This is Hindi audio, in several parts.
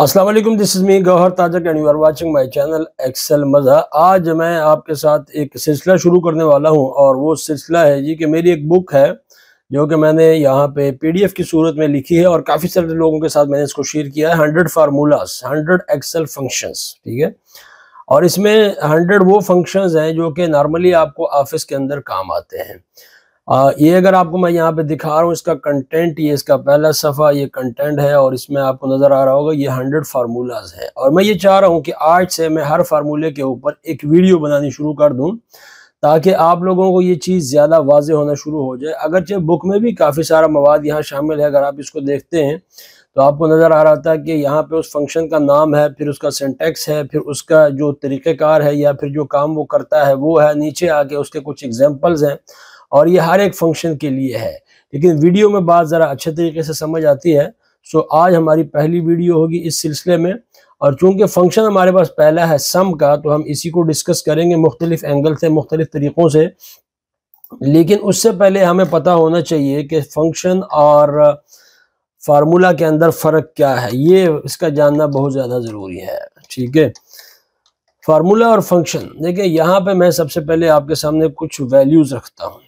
Aslam this is me Gauhar Tajak and you are watching my channel Excel मज़ा आज मैं आपके साथ एक सिलसिला शुरू करने वाला हूं और वो सिलसिला है जी कि मेरी एक बुक है जो कि मैंने यहाँ पे पीडीएफ की सूरत में लिखी है और काफ़ी सारे लोगों के साथ मैंने इसको शेयर किया है hundred formulas hundred Excel functions ठीक है और इसमें हंड्रेड वो फंक्शंस हैं जो कि नॉर्मली आपको ऑफिस के अंदर काम आते हैं आ, ये अगर आपको मैं यहाँ पे दिखा रहा हूँ इसका कंटेंट ये इसका पहला सफ़ा ये कंटेंट है और इसमें आपको नज़र आ रहा होगा ये हंड्रेड फार्मूलाज हैं और मैं ये चाह रहा हूँ कि आज से मैं हर फार्मूले के ऊपर एक वीडियो बनानी शुरू कर दूँ ताकि आप लोगों को ये चीज़ ज़्यादा वाज होना शुरू हो जाए अगरचे बुक में भी काफ़ी सारा मवाद यहाँ शामिल है अगर आप इसको देखते हैं तो आपको नज़र आ रहा था कि यहाँ पे उस फंक्शन का नाम है फिर उसका सेंटेक्स है फिर उसका जो तरीक़ेकार है या फिर जो काम वो करता है वो है नीचे आके उसके कुछ एग्जाम्पल्स हैं और ये हर एक फंक्शन के लिए है लेकिन वीडियो में बात ज़रा अच्छे तरीके से समझ आती है सो आज हमारी पहली वीडियो होगी इस सिलसिले में और चूंकि फंक्शन हमारे पास पहला है सम का तो हम इसी को डिस्कस करेंगे मुख्तलिफ एंगल से मुख्तलिफ तरीक़ों से लेकिन उससे पहले हमें पता होना चाहिए कि फंक्शन और फार्मूला के अंदर फ़र्क क्या है ये इसका जानना बहुत ज़्यादा ज़रूरी है ठीक है फार्मूला और फंक्शन देखिए यहाँ पे मैं सबसे पहले आपके सामने कुछ वैल्यूज़ रखता हूँ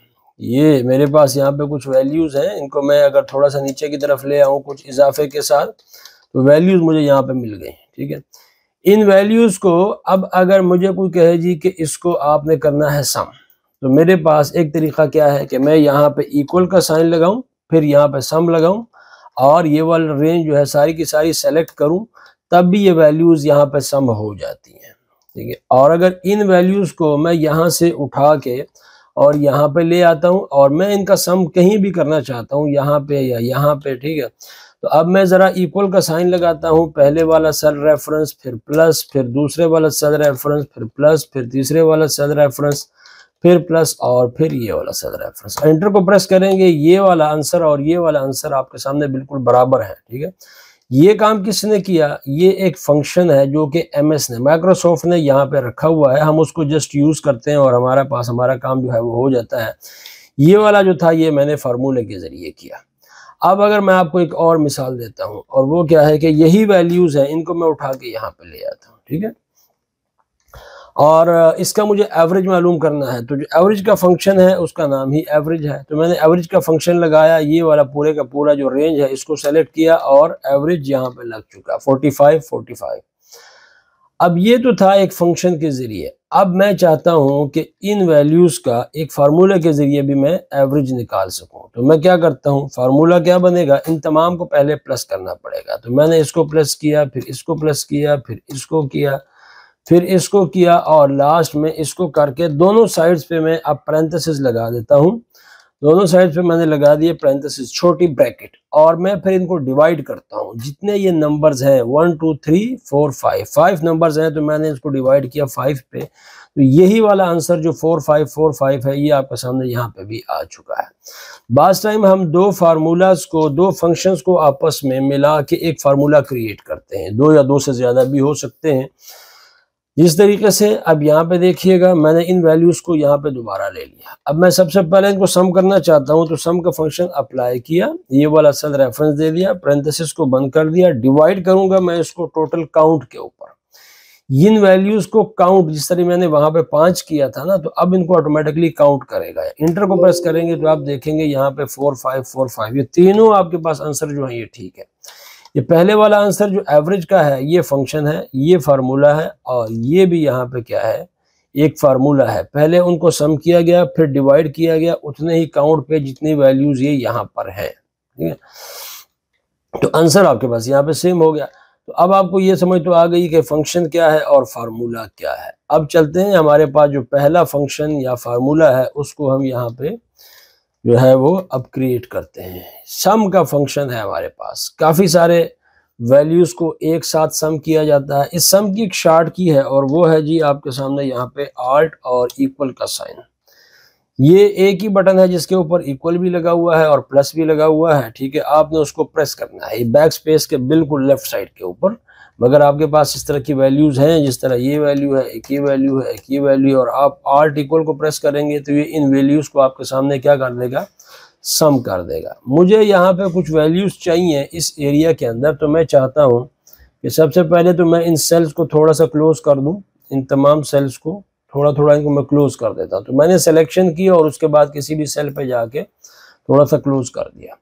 ये मेरे पास यहाँ पे कुछ वैल्यूज़ हैं इनको मैं अगर थोड़ा सा नीचे की तरफ ले आऊँ कुछ इजाफे के साथ तो वैल्यूज़ मुझे यहाँ पे मिल गई ठीक है इन वैल्यूज़ को अब अगर मुझे कोई कहे जी कि इसको आपने करना है सम तो मेरे पास एक तरीका क्या है कि मैं यहाँ पे इक्वल का साइन लगाऊं फिर यहाँ पे सम लगाऊं और ये वाला रेंज जो है सारी की सारी सेलेक्ट करूं तब भी ये वैल्यूज़ यहाँ पे सम हो जाती हैं ठीक है और अगर इन वैल्यूज़ को मैं यहाँ से उठा के और यहाँ पे ले आता हूँ और मैं इनका सम कहीं भी करना चाहता हूँ यहाँ पे या यहाँ पे ठीक है तो अब मैं ज़रा इक्वल का साइन लगाता हूँ पहले वाला सेल रेफरेंस फिर प्लस फिर दूसरे वाला सेल रेफरेंस फिर प्लस फिर तीसरे वाला सेल रेफरेंस फिर प्लस और फिर ये वाला सेल रेफरेंस एंटर को प्रेस करेंगे ये वाला आंसर और ये वाला आंसर आपके सामने बिल्कुल बराबर है ठीक है ये काम किसने किया ये एक फंक्शन है जो कि एमएस ने माइक्रोसॉफ्ट ने यहाँ पे रखा हुआ है हम उसको जस्ट यूज़ करते हैं और हमारे पास हमारा काम जो है वो हो जाता है ये वाला जो था ये मैंने फार्मूले के ज़रिए किया अब अगर मैं आपको एक और मिसाल देता हूँ और वो क्या है कि यही वैल्यूज़ हैं इनको मैं उठा के यहाँ पर ले आता हूँ ठीक है और इसका मुझे एवरेज मालूम करना है तो जो एवरेज का फंक्शन है उसका नाम ही एवरेज है तो मैंने एवरेज का फंक्शन लगाया ये वाला पूरे का पूरा जो रेंज है इसको सेलेक्ट किया और एवरेज यहाँ पे लग चुका 45 45 अब ये तो था एक फंक्शन के ज़रिए अब मैं चाहता हूँ कि इन वैल्यूज़ का एक फार्मूला के ज़रिए भी मैं एवरेज निकाल सकूँ तो मैं क्या करता हूँ फार्मूला क्या बनेगा इन तमाम को पहले प्लस करना पड़ेगा तो मैंने इसको प्लस किया फिर इसको प्लस किया फिर इसको किया फिर इसको किया और लास्ट में इसको करके दोनों साइड्स पे मैं अब प्रेंथसिस लगा देता हूँ दोनों साइड्स पे मैंने लगा दिए प्रेंथसिस छोटी ब्रैकेट और मैं फिर इनको डिवाइड करता हूँ जितने ये नंबर्स हैं one two three four five five numbers हैं तो मैंने इसको डिवाइड किया फाइव पे तो यही वाला आंसर जो फोर फाइव फोर फाइव है ये आपके सामने यहाँ पे भी आ चुका है बास टाइम हम दो फार्मूलाज को दो फंक्शंस को आपस में मिला के एक फार्मूला क्रिएट करते हैं दो या दो से ज़्यादा भी हो सकते हैं इस तरीके से अब यहाँ पे देखिएगा मैंने इन वैल्यूज़ को यहाँ पे दोबारा ले लिया अब मैं सबसे पहले इनको सम करना चाहता हूँ तो सम का फंक्शन अप्लाई किया ये वाला सेल रेफरेंस दे दिया प्रेंथेसिस को बंद कर दिया डिवाइड करूंगा मैं इसको टोटल काउंट के ऊपर इन वैल्यूज को काउंट जिस तरह मैंने वहां पे पांच किया था ना तो अब इनको ऑटोमेटिकली काउंट करेगा इंटर को प्रेस करेंगे तो आप देखेंगे यहाँ पे फोर फाइव फोर फाइव ये तीनों आपके पास आंसर जो है ये ठीक है ये पहले वाला आंसर जो एवरेज का है ये फंक्शन है ये फार्मूला है और ये भी यहाँ पे क्या है एक फार्मूला है पहले उनको सम किया गया फिर डिवाइड किया गया उतने ही काउंट पे जितनी वैल्यूज ये यहाँ पर है ठीक है तो आंसर आपके पास यहाँ पे सेम हो गया तो अब आपको ये समझ तो आ गई कि फंक्शन क्या है और फार्मूला क्या है अब चलते हैं हमारे पास जो पहला फंक्शन या फार्मूला है उसको हम यहाँ पे जो है वो अब क्रिएट करते हैं सम का फंक्शन है हमारे पास काफ़ी सारे वैल्यूज़ को एक साथ सम किया जाता है इस सम की एक शार्ट की है और वो है जी आपके सामने यहाँ पे आल्ट और इक्वल का साइन ये एक ही बटन है जिसके ऊपर इक्वल भी लगा हुआ है और प्लस भी लगा हुआ है ठीक है आपने उसको प्रेस करना है बैक स्पेस के बिल्कुल लेफ्ट साइड के ऊपर मगर आपके पास इस तरह की वैल्यूज़ हैं जिस तरह ये वैल्यू है एक ये वैल्यू है एक ये वैल्यू और आप आर्ट इक्वल को प्रेस करेंगे तो ये इन वैल्यूज़ को आपके सामने क्या कर देगा सम कर देगा मुझे यहाँ पे कुछ वैल्यूज़ चाहिए इस एरिया के अंदर तो मैं चाहता हूँ कि सबसे पहले तो मैं इन सेल्स को थोड़ा सा क्लोज़ कर दूँ इन तमाम सेल्स को थोड़ा थोड़ा इनको मैं क्लोज़ कर देता हूँ तो मैंने सेलेक्शन किया और उसके बाद किसी भी सेल पर जाके थोड़ा सा क्लोज़ कर दिया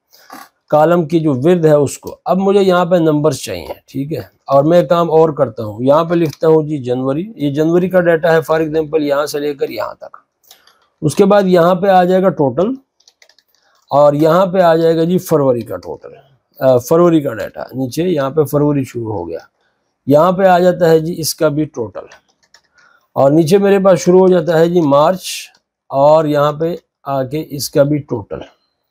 कॉलम की जो विर्द है उसको अब मुझे यहाँ पे नंबर्स चाहिए ठीक है और मैं काम और करता हूँ यहाँ पे लिखता हूँ जी जनवरी ये जनवरी का डाटा है फॉर एग्जांपल यहाँ से लेकर यहाँ तक उसके बाद यहाँ पे आ जाएगा टोटल और यहाँ पे आ जाएगा जी फरवरी का टोटल फरवरी का डाटा नीचे यहाँ पे फरवरी शुरू हो गया यहाँ पे आ जाता है जी इसका भी टोटल और नीचे मेरे पास शुरू हो जाता है जी मार्च और यहाँ पे आके इसका भी टोटल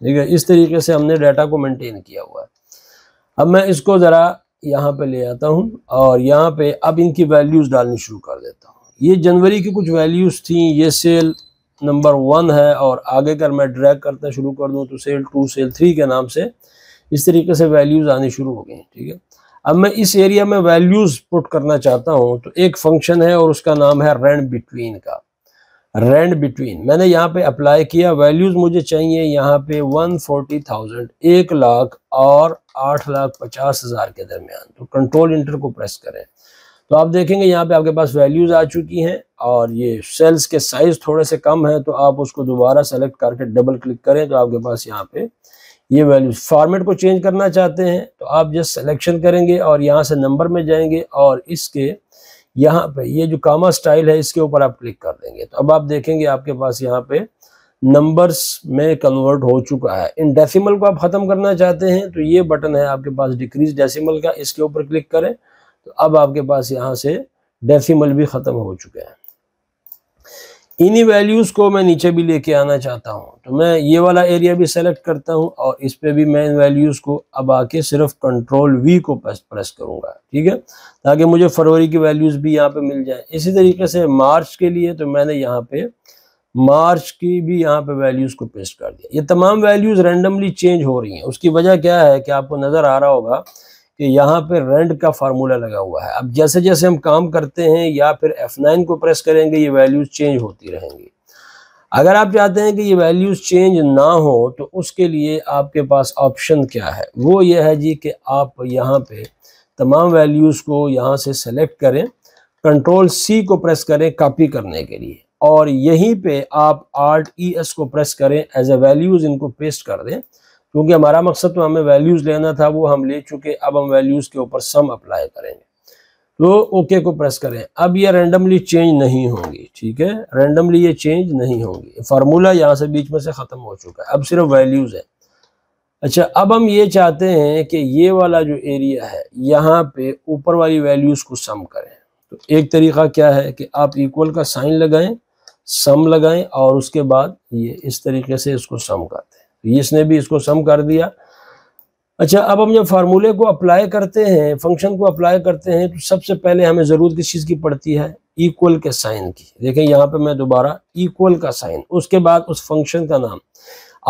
ठीक है इस तरीके से हमने डाटा को मेंटेन किया हुआ है अब मैं इसको ज़रा यहाँ पे ले आता हूँ और यहाँ पे अब इनकी वैल्यूज़ डालनी शुरू कर देता हूँ ये जनवरी की कुछ वैल्यूज़ थी ये सेल नंबर वन है और आगे कर मैं ड्रैग करना शुरू कर दूँ तो सेल टू सेल थ्री के नाम से इस तरीके से वैल्यूज़ आनी शुरू हो गई ठीक है अब मैं इस एरिया में वैल्यूज़ पुट करना चाहता हूँ तो एक फंक्शन है और उसका नाम है रेंड बिटवीन का रेंट बिटवीन मैंने यहाँ पे अप्लाई किया वैल्यूज़ मुझे चाहिए यहाँ पे वन फोर्टी थाउजेंड एक लाख और आठ लाख पचास हज़ार के दरमियान तो कंट्रोल इंटर को प्रेस करें तो आप देखेंगे यहाँ पे आपके पास वैल्यूज़ आ चुकी हैं और ये सेल्स के साइज़ थोड़े से कम हैं तो आप उसको दोबारा सेलेक्ट करके डबल क्लिक करें तो आपके पास यहाँ पे ये वैल्यूज फॉर्मेट को चेंज करना चाहते हैं तो आप जस्ट सेलेक्शन करेंगे और यहाँ से नंबर में जाएंगे और इसके यहाँ पे ये जो कामा स्टाइल है इसके ऊपर आप क्लिक कर देंगे तो अब आप देखेंगे आपके पास यहाँ पे नंबर्स में कन्वर्ट हो चुका है इन डेसिमल को आप ख़त्म करना चाहते हैं तो ये बटन है आपके पास डिक्रीज डेसिमल का इसके ऊपर क्लिक करें तो अब आपके पास यहाँ से डेसिमल भी ख़त्म हो चुके हैं इन्हीं वैल्यूज़ को मैं नीचे भी लेके आना चाहता हूँ तो मैं ये वाला एरिया भी सेलेक्ट करता हूँ और इस पर भी मैं इन वैल्यूज़ को अब आके सिर्फ कंट्रोल वी को प्रेस प्रेस करूँगा ठीक है ताकि मुझे फरवरी की वैल्यूज़ भी यहाँ पे मिल जाए इसी तरीके से मार्च के लिए तो मैंने यहाँ पे मार्च की भी यहाँ पे वैल्यूज़ को पेस्ट कर दिया ये तमाम वैल्यूज़ रेंडमली चेंज हो रही हैं उसकी वजह क्या है कि आपको नज़र आ रहा होगा कि यहाँ पे रेंट का फार्मूला लगा हुआ है अब जैसे जैसे हम काम करते हैं या फिर F9 को प्रेस करेंगे ये वैल्यूज़ चेंज होती रहेंगी अगर आप चाहते हैं कि ये वैल्यूज़ चेंज ना हो तो उसके लिए आपके पास ऑप्शन क्या है वो ये है जी कि आप यहाँ पे तमाम वैल्यूज़ को यहाँ से सेलेक्ट करें कंट्रोल सी को प्रेस करें कॉपी करने के लिए और यहीं पे आप आर्ट ई एस को प्रेस करें एज ए वैल्यूज़ इनको पेस्ट कर दें क्योंकि हमारा मकसद तो हमें वैल्यूज़ लेना था वो हम ले चुके अब हम वैल्यूज़ के ऊपर सम अप्लाई करेंगे तो ओके को प्रेस करें अब ये रेंडमली चेंज नहीं होंगी ठीक है रेंडमली ये चेंज नहीं होंगी फार्मूला यहाँ से बीच में से ख़त्म हो चुका है अब सिर्फ वैल्यूज़ है अच्छा अब हम ये चाहते हैं कि ये वाला जो एरिया है यहाँ पे ऊपर वाली वैल्यूज़ को सम करें तो एक तरीका क्या है कि आप इक्वल का साइन लगाएं सम लगाएं और उसके बाद ये इस तरीके से इसको सम करते इसने भी इसको सम कर दिया अच्छा अब हम जब फार्मूले को अप्लाई करते हैं फंक्शन को अप्लाई करते हैं तो सबसे पहले हमें ज़रूरत किस चीज़ की पड़ती है इक्वल के साइन की देखें यहाँ पे मैं दोबारा इक्वल का साइन उसके बाद उस फंक्शन का नाम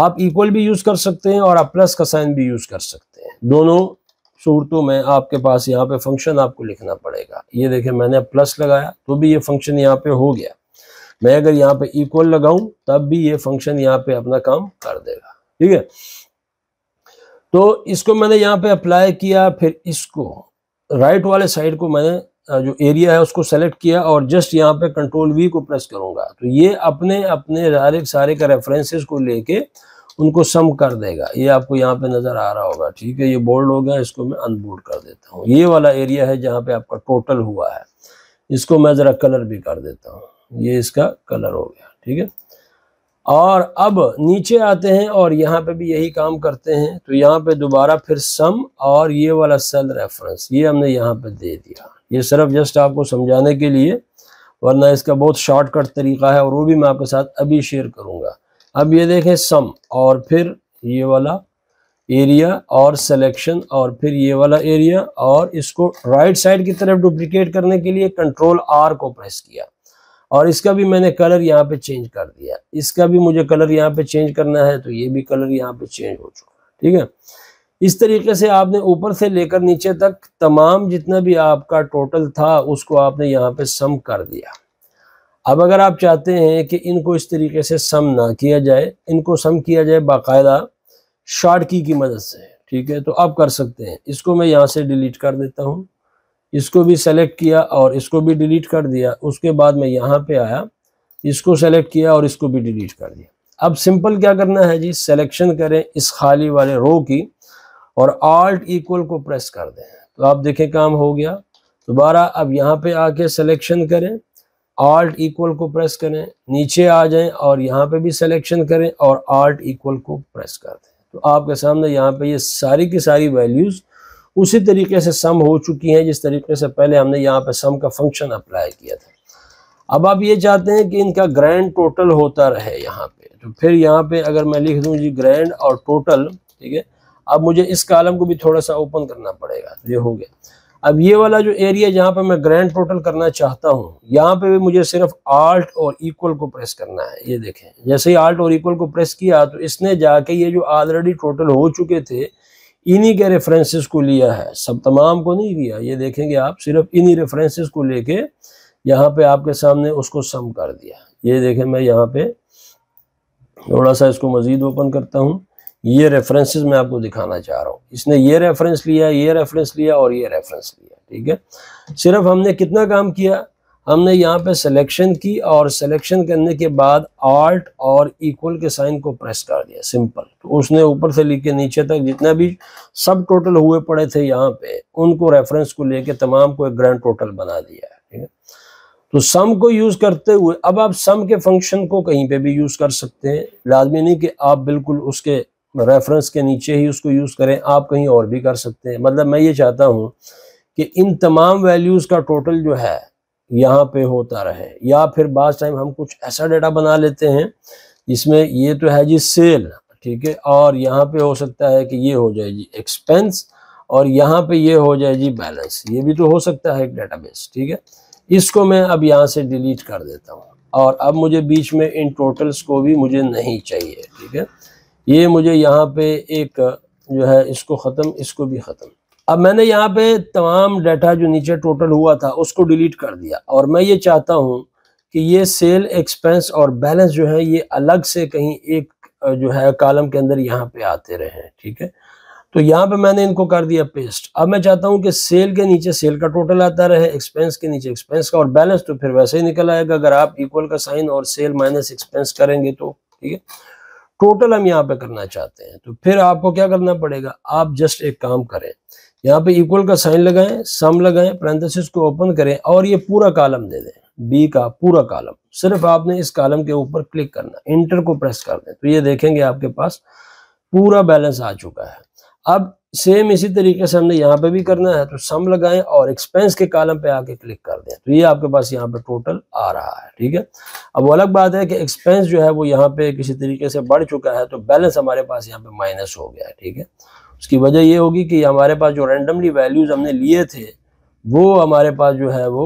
आप इक्वल भी यूज़ कर सकते हैं और आप प्लस का साइन भी यूज़ कर सकते हैं दोनों सूरतों में आपके पास यहाँ पे फंक्शन आपको लिखना पड़ेगा ये देखें मैंने प्लस लगाया तो भी ये फंक्शन यहाँ पे हो गया मैं अगर यहाँ पे इक्वल लगाऊं तब भी ये फंक्शन यहाँ पे अपना काम कर देगा ठीक है तो इसको मैंने यहाँ पे अप्लाई किया फिर इसको राइट वाले साइड को मैंने जो एरिया है उसको सेलेक्ट किया और जस्ट यहाँ पे कंट्रोल वी को प्रेस करूंगा तो ये अपने अपने सारे सारे का रेफरेंसेस को लेके उनको सम कर देगा ये आपको यहाँ पे नज़र आ रहा होगा ठीक है ये बोल्ड हो गया इसको मैं अनबोल्ड कर देता हूँ ये वाला एरिया है जहाँ पे आपका टोटल हुआ है इसको मैं ज़रा कलर भी कर देता हूँ ये इसका कलर हो गया ठीक है और अब नीचे आते हैं और यहाँ पे भी यही काम करते हैं तो यहाँ पे दोबारा फिर सम और ये वाला सेल रेफरेंस ये हमने यहाँ पे दे दिया ये सिर्फ जस्ट आपको समझाने के लिए वरना इसका बहुत शॉर्टकट तरीका है और वो भी मैं आपके साथ अभी शेयर करूँगा अब ये देखें सम और फिर ये वाला एरिया और सेलेक्शन और फिर ये वाला एरिया और इसको राइट साइड की तरफ डुप्लीकेट करने के लिए कंट्रोल आर को प्रेस किया और इसका भी मैंने कलर यहाँ पे चेंज कर दिया इसका भी मुझे कलर यहाँ पे चेंज करना है तो ये भी कलर यहाँ पे चेंज हो चुका ठीक है इस तरीके से आपने ऊपर से लेकर नीचे तक तमाम जितना भी आपका टोटल था उसको आपने यहाँ पे सम कर दिया अब अगर आप चाहते हैं कि इनको इस तरीके से सम ना किया जाए इनको सम किया जाए बाकायदा शार्ट की की मदद से ठीक है तो आप कर सकते हैं इसको मैं यहाँ से डिलीट कर देता हूँ इसको भी सेलेक्ट किया और इसको भी डिलीट कर दिया उसके बाद मैं यहाँ पे आया इसको सेलेक्ट किया और इसको भी डिलीट कर दिया अब सिंपल क्या करना है जी सेलेक्शन करें इस खाली वाले रो की और आल्ट इक्वल को प्रेस कर दें तो आप देखें काम हो गया दोबारा अब यहाँ पे आके सेलेक्शन करें आल्ट इक्वल को प्रेस करें नीचे आ जाएं और यहाँ पे भी सेलेक्शन करें और आल्ट इक्वल को प्रेस कर दें तो आपके सामने यहाँ पे ये सारी की सारी वैल्यूज़ उसी तरीके से सम हो चुकी हैं जिस तरीके से पहले हमने यहाँ पे सम का फंक्शन अप्लाई किया था अब आप ये चाहते हैं कि इनका ग्रैंड टोटल होता रहे यहाँ पे तो फिर यहाँ पे अगर मैं लिख दूँ जी ग्रैंड और टोटल ठीक है अब मुझे इस कालम को भी थोड़ा सा ओपन करना पड़ेगा तो ये हो गया अब ये वाला जो एरिया जहाँ पे मैं ग्रैंड टोटल करना चाहता हूँ यहाँ पे भी मुझे सिर्फ आल्ट और इक्वल को प्रेस करना है ये देखें जैसे ही आल्ट और इक्वल को प्रेस किया तो इसने जाके ये जो ऑलरेडी टोटल हो चुके थे इन्हीं के रेफरेंसेस को लिया है सब तमाम को नहीं लिया ये देखेंगे आप सिर्फ इन्हीं रेफरेंसेस को लेके यहाँ पे आपके सामने उसको सम कर दिया ये देखें मैं यहाँ पे थोड़ा सा इसको मज़ीद ओपन करता हूँ ये रेफरेंसेस मैं आपको दिखाना चाह रहा हूँ इसने ये रेफरेंस लिया ये रेफरेंस लिया और ये रेफरेंस लिया ठीक है सिर्फ हमने कितना काम किया हमने यहाँ पे सिलेक्शन की और सिलेक्शन करने के बाद आर्ट और इक्वल के साइन को प्रेस कर दिया सिंपल तो उसने ऊपर से लिख के नीचे तक जितना भी सब टोटल हुए पड़े थे यहाँ पे उनको रेफरेंस को लेके तमाम को एक ग्रैंड टोटल बना दिया है ठीक है तो सम को यूज करते हुए अब आप सम के फंक्शन को कहीं पे भी यूज कर सकते हैं लाजमी नहीं कि आप बिल्कुल उसके रेफरेंस के नीचे ही उसको यूज करें आप कहीं और भी कर सकते हैं मतलब मैं ये चाहता हूँ कि इन तमाम वैल्यूज का टोटल जो है यहाँ पे होता रहे या फिर बाद टाइम हम कुछ ऐसा डेटा बना लेते हैं इसमें ये तो है जी सेल ठीक है और यहाँ पे हो सकता है कि ये हो जाए जी एक्सपेंस और यहाँ पे ये हो जाए जी बैलेंस ये भी तो हो सकता है एक बेस ठीक है इसको मैं अब यहाँ से डिलीट कर देता हूँ और अब मुझे बीच में इन टोटल्स को भी मुझे नहीं चाहिए ठीक है ये मुझे यहाँ पे एक जो है इसको ख़त्म इसको भी ख़त्म अब मैंने यहाँ पे तमाम डाटा जो नीचे टोटल हुआ था उसको डिलीट कर दिया और मैं ये चाहता हूँ कि ये सेल एक्सपेंस और बैलेंस जो है ये अलग से कहीं एक जो है कॉलम के अंदर यहाँ पे आते रहे ठीक है तो यहाँ पे मैंने इनको कर दिया पेस्ट अब मैं चाहता हूँ कि सेल के नीचे सेल का टोटल आता रहे एक्सपेंस के नीचे एक्सपेंस का और बैलेंस तो फिर वैसे ही निकल आएगा अगर आप इक्वल का साइन और सेल माइनस एक्सपेंस करेंगे तो ठीक है टोटल हम यहाँ पे करना चाहते हैं तो फिर आपको क्या करना पड़ेगा आप जस्ट एक काम करें यहाँ पे इक्वल का साइन लगाएं सम लगाएं पैंथेसिस को ओपन करें और ये पूरा कॉलम दे दें बी का पूरा कॉलम सिर्फ आपने इस कॉलम के ऊपर क्लिक करना इंटर को प्रेस कर दें तो ये देखेंगे आपके पास पूरा बैलेंस आ चुका है अब सेम इसी तरीके से हमने यहाँ पे भी करना है तो सम लगाएं और एक्सपेंस के कालम पे आके क्लिक कर दें तो ये आपके पास यहाँ पे टोटल आ रहा है ठीक है अब वो अलग बात है कि एक्सपेंस जो है वो यहाँ पे किसी तरीके से बढ़ चुका है तो बैलेंस हमारे पास यहाँ पे माइनस हो गया है ठीक है उसकी वजह ये होगी कि हमारे पास जो रेंडमली वैल्यूज़ हमने लिए थे वो हमारे पास जो है वो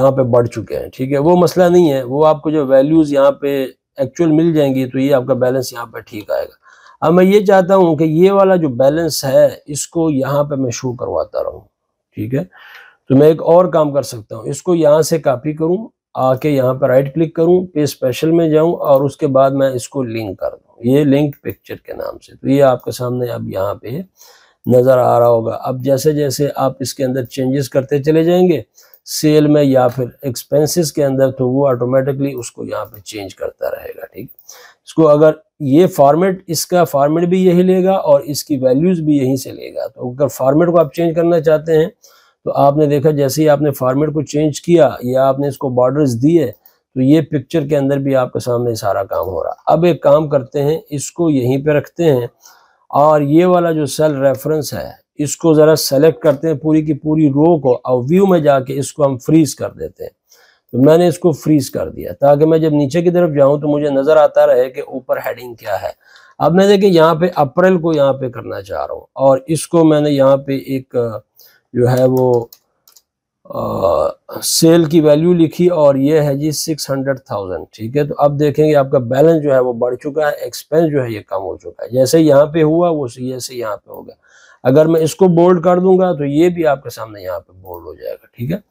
यहाँ पे बढ़ चुके हैं ठीक है वो मसला नहीं है वो आपको जो वैल्यूज़ यहाँ पे एक्चुअल मिल जाएंगी तो ये आपका बैलेंस यहाँ पे ठीक आएगा अब मैं ये चाहता हूँ कि ये वाला जो बैलेंस है इसको यहाँ पर मैं शो करवाता रहूँ ठीक है तो मैं एक और काम कर सकता हूँ इसको यहाँ से कॉपी करूँ आके यहाँ पर राइट क्लिक करूँ पे स्पेशल में जाऊँ और उसके बाद मैं इसको लिंक कर दूँ ये लिंक पिक्चर के नाम से तो ये आपके सामने अब यहाँ पे नज़र आ रहा होगा अब जैसे जैसे आप इसके अंदर चेंजेस करते चले जाएंगे सेल में या फिर एक्सपेंसेस के अंदर तो वो ऑटोमेटिकली उसको यहाँ पे चेंज करता रहेगा ठीक इसको अगर ये फॉर्मेट इसका फॉर्मेट भी यही लेगा और इसकी वैल्यूज़ भी यहीं से लेगा तो अगर फॉर्मेट को आप चेंज करना चाहते हैं तो आपने देखा जैसे ही आपने फॉर्मेट को चेंज किया या आपने इसको बॉर्डर्स दिए तो ये पिक्चर के अंदर भी आपके सामने सारा काम हो रहा अब एक काम करते हैं इसको यहीं पर रखते हैं और ये वाला जो सेल रेफरेंस है इसको ज़रा सेलेक्ट करते हैं पूरी की पूरी रो को और व्यू में जाके इसको हम फ्रीज कर देते हैं तो मैंने इसको फ्रीज कर दिया ताकि मैं जब नीचे की तरफ जाऊं तो मुझे नजर आता रहे कि ऊपर हेडिंग क्या है अब मैं देखिए यहाँ पे अप्रैल को यहाँ पे करना चाह रहा हूँ और इसको मैंने यहाँ पे एक जो है वो आ, सेल की वैल्यू लिखी और ये है जी सिक्स हंड्रेड थाउजेंड ठीक है तो अब देखेंगे आपका बैलेंस जो है वो बढ़ चुका है एक्सपेंस जो है ये कम हो चुका है जैसे यहाँ पे हुआ वो जैसे यहाँ पे हो गया अगर मैं इसको बोल्ड कर दूंगा तो ये भी आपके सामने यहाँ पे बोल्ड हो जाएगा ठीक है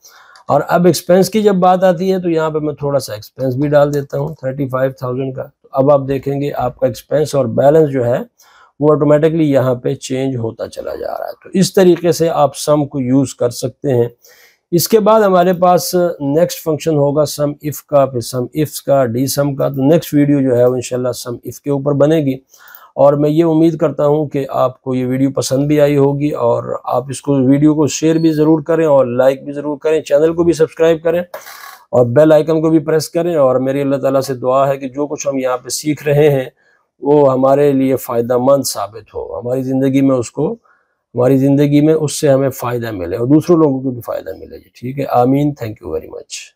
और अब एक्सपेंस की जब बात आती है तो यहाँ पे मैं थोड़ा सा एक्सपेंस भी डाल देता हूँ थर्टी फाइव थाउजेंड का तो अब आप देखेंगे आपका एक्सपेंस और बैलेंस जो है वो ऑटोमेटिकली यहाँ पे चेंज होता चला जा रहा है तो इस तरीके से आप सम को यूज़ कर सकते हैं इसके बाद हमारे पास नेक्स्ट फंक्शन होगा सम इफ़ का फिर सम इफ़्स का डी सम का तो नेक्स्ट वीडियो जो है वो इनशाला सम इफ़ के ऊपर बनेगी और मैं ये उम्मीद करता हूँ कि आपको ये वीडियो पसंद भी आई होगी और आप इसको वीडियो को शेयर भी ज़रूर करें और लाइक भी ज़रूर करें चैनल को भी सब्सक्राइब करें और बेल आइकन को भी प्रेस करें और मेरी अल्लाह ताला से दुआ है कि जो कुछ हम यहाँ पे सीख रहे हैं वो हमारे लिए फ़ायदा मंद साबित हो हमारी ज़िंदगी में उसको हमारी ज़िंदगी में उससे हमें फ़ायदा मिले और दूसरों लोगों को भी फ़ायदा मिले ठीक है आमीन थैंक यू वेरी मच